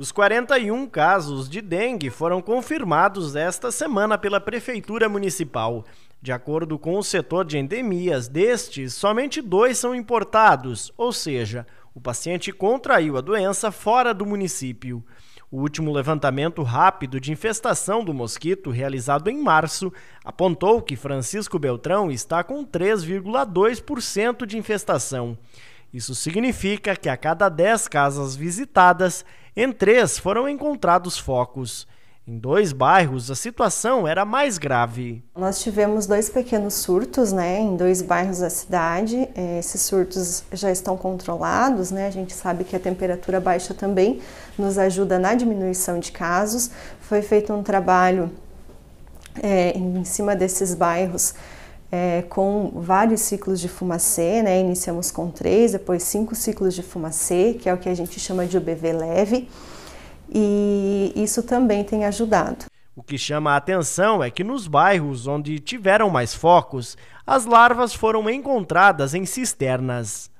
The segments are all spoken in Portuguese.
Os 41 casos de dengue foram confirmados esta semana pela Prefeitura Municipal. De acordo com o setor de endemias, destes, somente dois são importados, ou seja, o paciente contraiu a doença fora do município. O último levantamento rápido de infestação do mosquito, realizado em março, apontou que Francisco Beltrão está com 3,2% de infestação. Isso significa que a cada 10 casas visitadas, em três, foram encontrados focos. Em dois bairros, a situação era mais grave. Nós tivemos dois pequenos surtos né, em dois bairros da cidade. É, esses surtos já estão controlados, né? a gente sabe que a temperatura baixa também nos ajuda na diminuição de casos. Foi feito um trabalho é, em cima desses bairros é, com vários ciclos de fumacê, né? Iniciamos com três, depois cinco ciclos de fumacê, que é o que a gente chama de UBV leve, e isso também tem ajudado. O que chama a atenção é que nos bairros onde tiveram mais focos, as larvas foram encontradas em cisternas.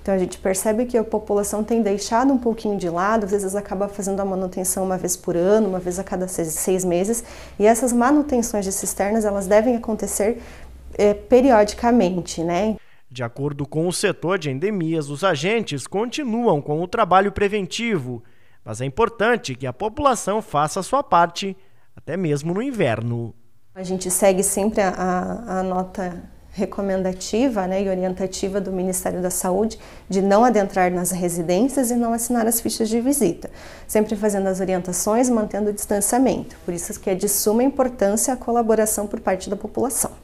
Então a gente percebe que a população tem deixado um pouquinho de lado, às vezes acaba fazendo a manutenção uma vez por ano, uma vez a cada seis meses, e essas manutenções de cisternas elas devem acontecer é, periodicamente, né? De acordo com o setor de endemias, os agentes continuam com o trabalho preventivo, mas é importante que a população faça a sua parte, até mesmo no inverno. A gente segue sempre a, a, a nota recomendativa né, e orientativa do Ministério da Saúde de não adentrar nas residências e não assinar as fichas de visita, sempre fazendo as orientações, mantendo o distanciamento. Por isso que é de suma importância a colaboração por parte da população.